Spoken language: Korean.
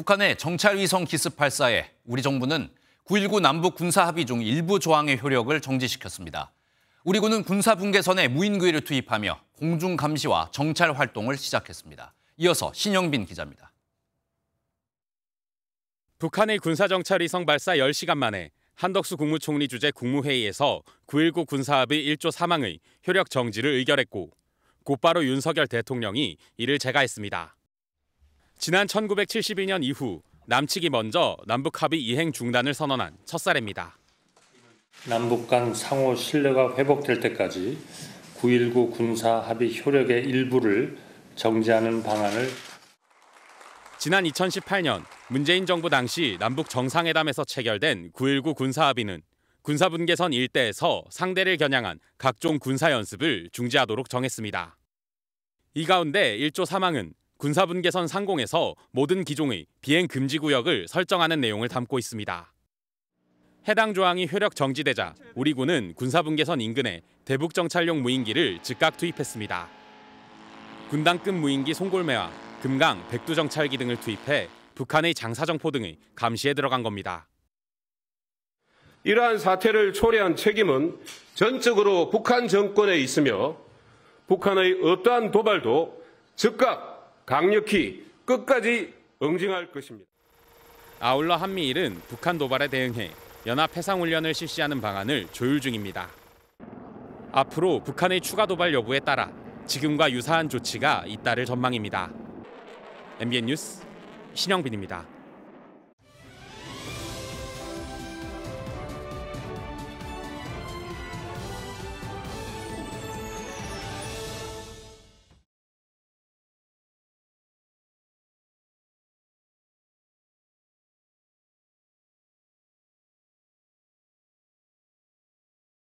북한의 정찰위성 기습 발사에 우리 정부는 9.19 남북 군사합의 중 일부 조항의 효력을 정지시켰습니다. 우리 군은 군사 분계선에 무인기를 구 투입하며 공중 감시와 정찰 활동을 시작했습니다. 이어서 신영빈 기자입니다. 북한의 군사 정찰 위성 발사 10시간 만에 한덕수 국무총리 주재 국무회의에서 9.19 군사합의 1조 3항의 효력 정지를 의결했고 곧바로 윤석열 대통령이 이를 제거했습니다. 지난 1972년 이후 남측이 먼저 남북 합의 이행 중단을 선언한 첫 사례입니다. 남북 간 상호 신뢰가 회복될 때까지 9.19 군사 합의 효력의 일부를 정지하는 방안을 지난 2018년 문재인 정부 당시 남북 정상회담에서 체결된 9.19 군사 합의는 군사분계선 일대에서 상대를 겨냥한 각종 군사 연습을 중지하도록 정했습니다. 이 가운데 1조 사망은 군사분계선 상공에서 모든 기종의 비행 금지 구역을 설정하는 내용을 담고 있습니다. 해당 조항이 효력 정지되자 우리 군은 군사분계선 인근에 대북 정찰용 무인기를 즉각 투입했습니다. 군당급 무인기 송골매와 금강 백두 정찰기 등을 투입해 북한의 장사정포 등의 감시에 들어간 겁니다. 이러한 사태를 초래한 책임은 전적으로 북한 정권에 있으며 북한의 어떠한 도발도 즉각 강력히 끝까지 응징할 것입니다. 아울러 한미일은 북한 도발에 대응해 연합 해상훈련을 실시하는 방안을 조율 중입니다. 앞으로 북한의 추가 도발 여부에 따라 지금과 유사한 조치가 잇따를 전망입니다. MBN 뉴스 신영빈입니다.